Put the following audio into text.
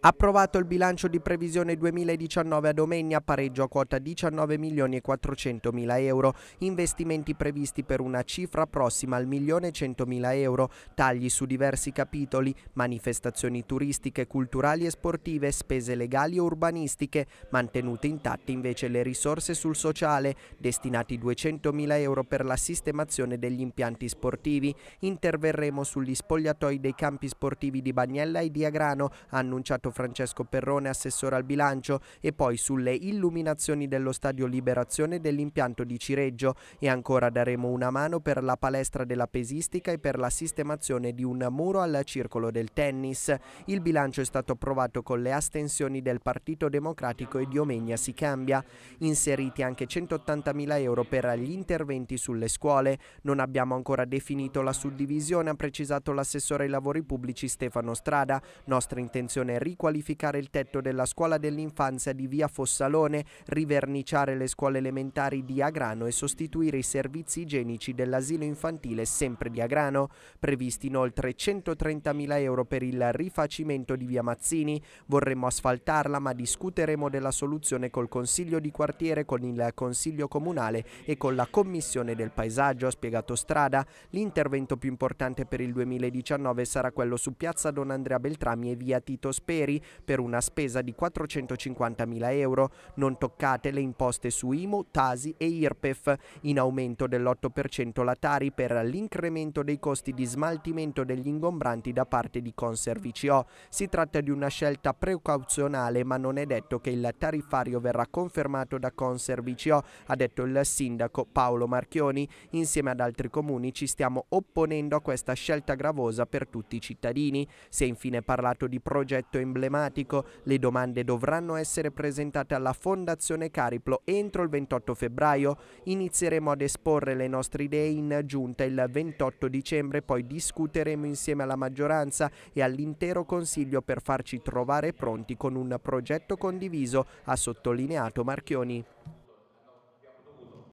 Approvato il bilancio di previsione 2019 a Domegna, pareggio a quota 19 milioni e 400 mila euro, investimenti previsti per una cifra prossima al milione e 100 mila euro, tagli su diversi capitoli, manifestazioni turistiche, culturali e sportive, spese legali e urbanistiche, mantenute intatte invece le risorse sul sociale, destinati 200 mila euro per la sistemazione degli impianti sportivi, interverremo sugli spogliatoi dei campi sportivi di Bagnella e di annunciato Francesco Perrone, assessore al bilancio, e poi sulle illuminazioni dello stadio Liberazione dell'impianto di Cireggio e ancora daremo una mano per la palestra della pesistica e per la sistemazione di un muro al circolo del tennis. Il bilancio è stato approvato con le astensioni del Partito Democratico e di Omegna si cambia. Inseriti anche 180.000 euro per gli interventi sulle scuole. Non abbiamo ancora definito la suddivisione, ha precisato l'assessore ai lavori pubblici Stefano Strada. Nostra intenzione è ricostruire riqualificare il tetto della scuola dell'infanzia di via Fossalone, riverniciare le scuole elementari di Agrano e sostituire i servizi igienici dell'asilo infantile sempre di Agrano. Previsti inoltre 130.000 euro per il rifacimento di via Mazzini. Vorremmo asfaltarla ma discuteremo della soluzione col Consiglio di quartiere, con il Consiglio comunale e con la Commissione del paesaggio, ha spiegato Strada. L'intervento più importante per il 2019 sarà quello su piazza Don Andrea Beltrami e via Tito Speri ieri per una spesa di 450.000 euro. Non toccate le imposte su IMU, TASI e IRPEF, in aumento dell'8% la Tari per l'incremento dei costi di smaltimento degli ingombranti da parte di Conservicio. Si tratta di una scelta precauzionale ma non è detto che il tariffario verrà confermato da Conservicio, ha detto il sindaco Paolo Marchioni. Insieme ad altri comuni ci stiamo opponendo a questa scelta gravosa per tutti i cittadini. Si è infine parlato di progetto emblematico emblematico. Le domande dovranno essere presentate alla Fondazione Cariplo entro il 28 febbraio. Inizieremo ad esporre le nostre idee in giunta il 28 dicembre, poi discuteremo insieme alla maggioranza e all'intero Consiglio per farci trovare pronti con un progetto condiviso, ha sottolineato Marchioni.